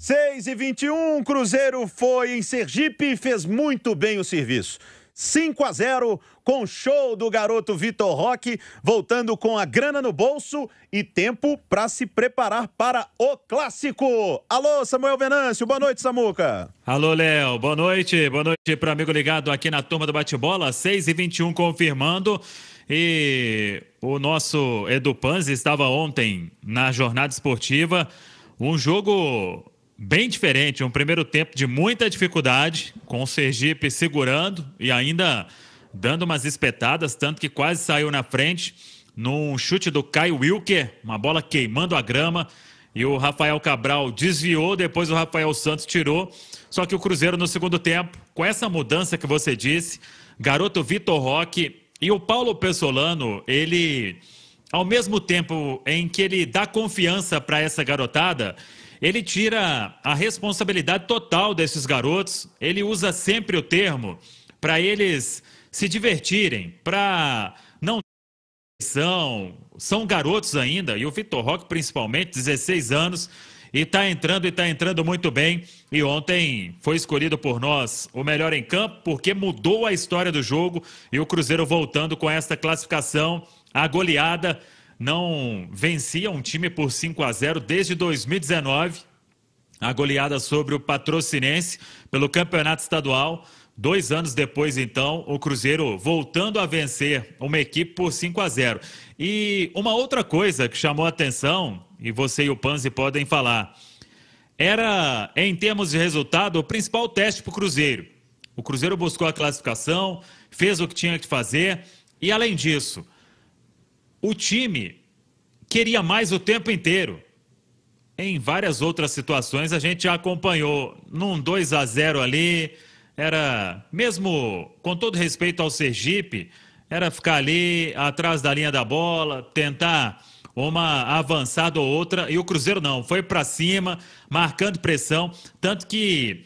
6 e 21, Cruzeiro foi em Sergipe e fez muito bem o serviço. 5 a 0 com show do garoto Vitor Roque, voltando com a grana no bolso e tempo para se preparar para o clássico. Alô, Samuel Venâncio, boa noite, Samuca. Alô, Léo, boa noite. Boa noite para amigo ligado aqui na turma do bate-bola, 6 e 21 confirmando. E o nosso Edu Panzi estava ontem na jornada esportiva. Um jogo bem diferente. É um primeiro tempo de muita dificuldade, com o Sergipe segurando e ainda dando umas espetadas, tanto que quase saiu na frente num chute do Caio Wilker, uma bola queimando a grama. E o Rafael Cabral desviou, depois o Rafael Santos tirou. Só que o Cruzeiro no segundo tempo, com essa mudança que você disse, garoto Vitor Roque e o Paulo Pessolano, ele, ao mesmo tempo em que ele dá confiança para essa garotada, ele tira a responsabilidade total desses garotos, ele usa sempre o termo para eles se divertirem, para não são, são garotos ainda, e o Vitor Roque principalmente, 16 anos, e está entrando e está entrando muito bem. E ontem foi escolhido por nós o melhor em campo, porque mudou a história do jogo e o Cruzeiro voltando com esta classificação, a goleada não vencia um time por 5 a 0 desde 2019. A goleada sobre o Patrocinense pelo Campeonato Estadual. Dois anos depois, então, o Cruzeiro voltando a vencer uma equipe por 5 a 0. E uma outra coisa que chamou a atenção, e você e o Panzi podem falar, era, em termos de resultado, o principal teste para o Cruzeiro. O Cruzeiro buscou a classificação, fez o que tinha que fazer, e além disso, o time queria mais o tempo inteiro. Em várias outras situações a gente acompanhou num 2 a 0 ali, era mesmo com todo respeito ao Sergipe, era ficar ali atrás da linha da bola, tentar uma avançada ou outra, e o Cruzeiro não, foi para cima, marcando pressão, tanto que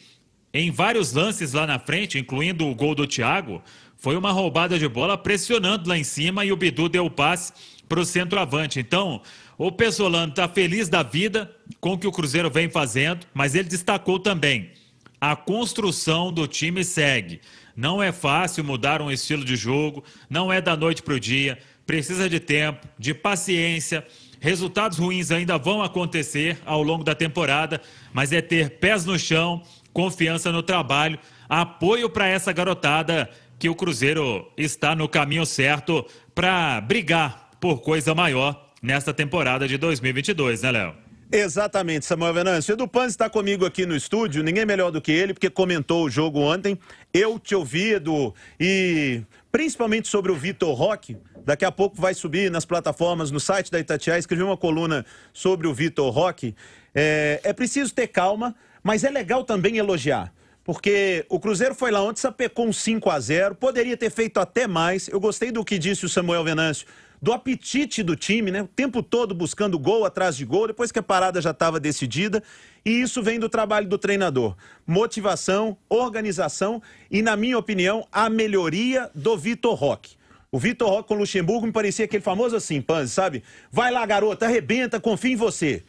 em vários lances lá na frente, incluindo o gol do Thiago, foi uma roubada de bola pressionando lá em cima e o Bidu deu o passe para o centroavante. Então, o Pesolano está feliz da vida com o que o Cruzeiro vem fazendo, mas ele destacou também. A construção do time segue. Não é fácil mudar um estilo de jogo, não é da noite para o dia, precisa de tempo, de paciência. Resultados ruins ainda vão acontecer ao longo da temporada, mas é ter pés no chão, confiança no trabalho, apoio para essa garotada que o Cruzeiro está no caminho certo para brigar por coisa maior nesta temporada de 2022, né, Léo? Exatamente, Samuel Venâncio. Edu Panzi está comigo aqui no estúdio, ninguém melhor do que ele, porque comentou o jogo ontem. Eu te ouvi, Edu, e principalmente sobre o Vitor Roque. Daqui a pouco vai subir nas plataformas, no site da Itatiaia, escrevi uma coluna sobre o Vitor Roque. É, é preciso ter calma, mas é legal também elogiar porque o Cruzeiro foi lá ontem, sapecou um 5 a 0 poderia ter feito até mais. Eu gostei do que disse o Samuel Venâncio, do apetite do time, né? O tempo todo buscando gol atrás de gol, depois que a parada já estava decidida. E isso vem do trabalho do treinador. Motivação, organização e, na minha opinião, a melhoria do Vitor Roque. O Vitor Roque com o Luxemburgo me parecia aquele famoso assim, Panzi, sabe? Vai lá, garota, arrebenta, confia em você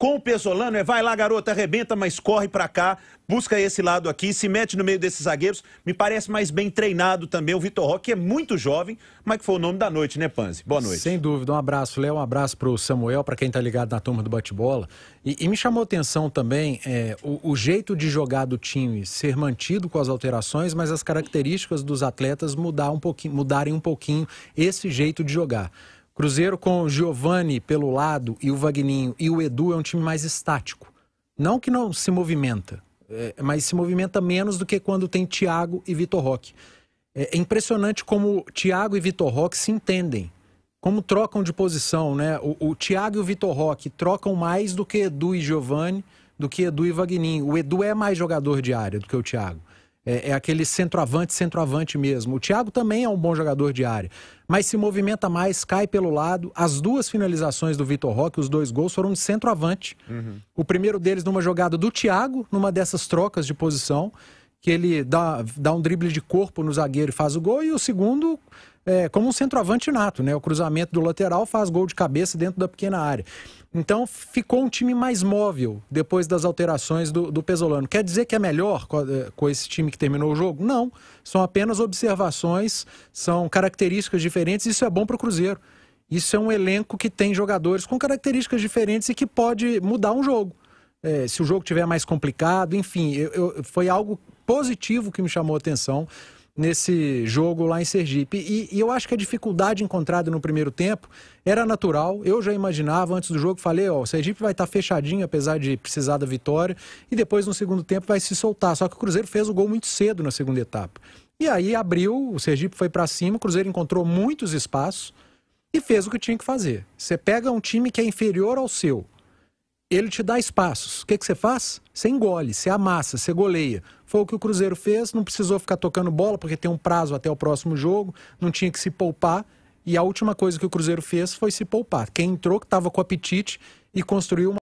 com o Pesolano é vai lá, garota, arrebenta, mas corre para cá, busca esse lado aqui, se mete no meio desses zagueiros. Me parece mais bem treinado também o Vitor Roque, que é muito jovem, mas que foi o nome da noite, né, Panzi? Boa noite. Sem dúvida. Um abraço, Léo, um abraço para o Samuel, para quem tá ligado na turma do bate-bola. E, e, me chamou atenção também é, o, o jeito de jogar do time ser mantido com as alterações, mas as características dos atletas mudar um pouquinho, mudarem um pouquinho esse jeito de jogar. Cruzeiro com o Giovani pelo lado e o Vagninho e o Edu é um time mais estático. Não que não se movimenta, é, mas se movimenta menos do que quando tem Thiago e Vitor Roque. É, é impressionante como Thiago e Vitor Roque se entendem. Como trocam de posição, né? O, o Thiago e o Vitor Roque trocam mais do que Edu e Giovani, do que Edu e Vagninho. O Edu é mais jogador de área do que o Thiago. É, é, aquele centroavante, centroavante mesmo. O Thiago também é um bom jogador de área, mas se movimenta mais, cai pelo lado. As duas finalizações do Vitor Roque, os dois gols, foram de centroavante. Uhum. O primeiro deles numa jogada do Thiago, numa dessas trocas de posição que ele dá, dá um drible de corpo no zagueiro e faz o gol, e o segundo, é, como um centroavante nato, né? O cruzamento do lateral faz gol de cabeça dentro da pequena área. Então ficou um time mais móvel depois das alterações do, do Pesolano. Quer dizer que é melhor com, é, com esse time que terminou o jogo? Não. São apenas observações, são características diferentes, isso é bom para o Cruzeiro. Isso é um elenco que tem jogadores com características diferentes e que pode mudar um jogo. É, se o jogo tiver mais complicado, enfim, eu, eu, foi algo positivo que me chamou a atenção nesse jogo lá em Sergipe. E, e, eu acho que a dificuldade encontrada no primeiro tempo era natural. Eu já imaginava antes do jogo, falei, ó, o Sergipe vai estar tá fechadinho, apesar de precisar da vitória, e depois no segundo tempo vai se soltar. Só que o Cruzeiro fez o gol muito cedo na segunda etapa. E aí abriu, o Sergipe foi para cima, o Cruzeiro encontrou muitos espaços e fez o que tinha que fazer. Você pega um time que é inferior ao seu, ele te dá espaços. O que, que você faz? Você engole, você amassa, você goleia. Foi o que o Cruzeiro fez, não precisou ficar tocando bola, porque tem um prazo até o próximo jogo, não tinha que se poupar. E a última coisa que o Cruzeiro fez foi se poupar. Quem entrou, que estava com apetite e construiu uma.